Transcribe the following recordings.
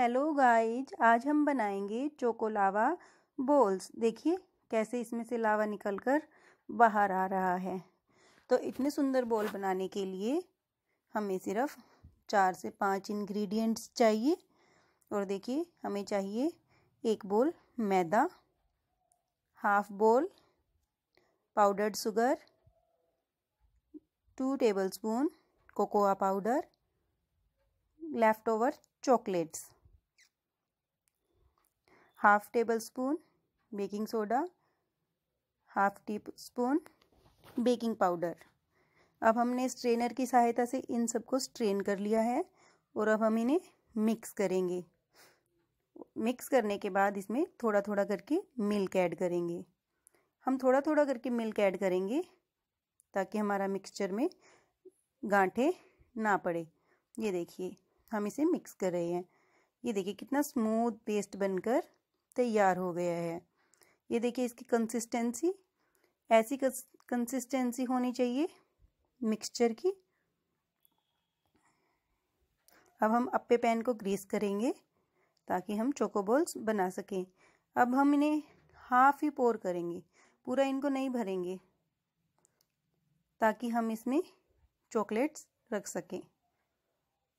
hello guys आज हम बनाएंगे चोकोलावा बोल्स देखिए कैसे इसमें से लावा निकल कर बाहर आ रहा है तो इतने सुंदर बोल बनाने के लिए हमें सिर्फ चार से पाँच इंग्रेडिएंट्स चाहिए और देखिए हमें चाहिए एक बोल मैदा half bowl powdered sugar two tablespoon cocoa powder left over chocolates half tablespoon baking soda half teaspoon baking powder अब हमने स्ट्रेनर की सहायता से इन सबको स्ट्रेन कर लिया है और अब हम इन्हें मिक्स करेंगे मिक्स करने के बाद इसमें थोड़ा थोड़ा करके मिल्क ऐड करेंगे हम थोड़ा थोड़ा करके मिल्क ऐड करेंगे ताकि हमारा मिक्सचर में गांठे ना पड़े ये देखिए हम इसे मिक्स कर रहे हैं ये देखिए कितना स्मूथ पेस्ट बनकर तैयार हो गया है ये देखिए इसकी कंसिस्टेंसी ऐसी कंसिस्टेंसी होनी चाहिए मिक्सचर की अब हम अप्पे पैन को ग्रीस करेंगे ताकि हम चोकोबॉल्स बना सकें अब हम इन्हें हाफ ही पोर करेंगे पूरा इनको नहीं भरेंगे ताकि हम इसमें चॉकलेट्स रख सकें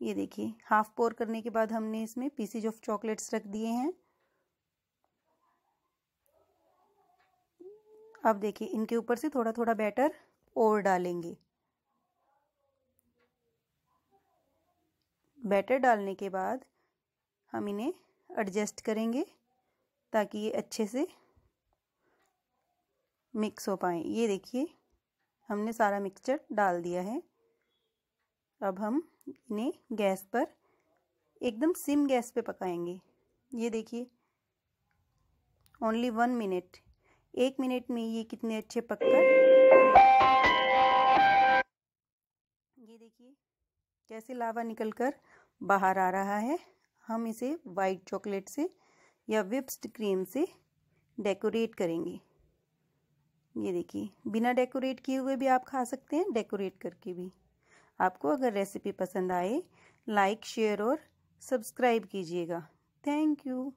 ये देखिए हाफ पोर करने के बाद हमने इसमें पीसीज ऑफ चॉकलेट्स रख दिए हैं अब देखिए इनके ऊपर से थोड़ा थोड़ा बैटर और डालेंगे बैटर डालने के बाद हम इन्हें एडजस्ट करेंगे ताकि ये अच्छे से मिक्स हो पाए ये देखिए हमने सारा मिक्सचर डाल दिया है अब हम इन्हें गैस पर एकदम सिम गैस पे पकाएंगे ये देखिए ओनली वन मिनट एक मिनट में ये कितने अच्छे पककर ये देखिए कैसे लावा निकलकर बाहर आ रहा है हम इसे वाइट चॉकलेट से या विप्स्ड क्रीम से डेकोरेट करेंगे ये देखिए बिना डेकोरेट किए हुए भी आप खा सकते हैं डेकोरेट करके भी आपको अगर रेसिपी पसंद आए लाइक शेयर और सब्सक्राइब कीजिएगा थैंक यू